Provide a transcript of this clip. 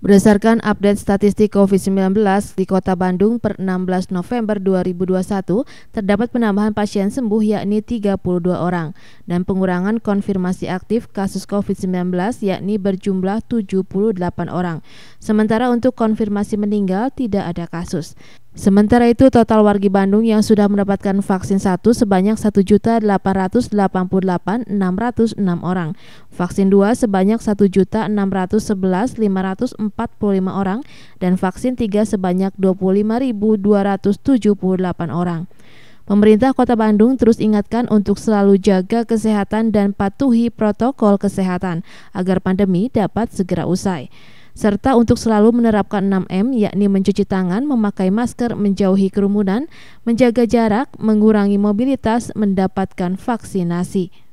Berdasarkan update statistik COVID-19 di Kota Bandung per 16 November 2021, terdapat penambahan pasien sembuh yakni 32 orang dan pengurangan konfirmasi aktif kasus COVID-19 yakni berjumlah 78 orang. Sementara untuk konfirmasi meninggal tidak ada kasus. Sementara itu, total wargi Bandung yang sudah mendapatkan vaksin 1 sebanyak 1.888.606 orang, vaksin 2 sebanyak 1.611.545 orang, dan vaksin 3 sebanyak 25.278 orang. Pemerintah Kota Bandung terus ingatkan untuk selalu jaga kesehatan dan patuhi protokol kesehatan agar pandemi dapat segera usai serta untuk selalu menerapkan 6M yakni mencuci tangan, memakai masker, menjauhi kerumunan, menjaga jarak, mengurangi mobilitas, mendapatkan vaksinasi.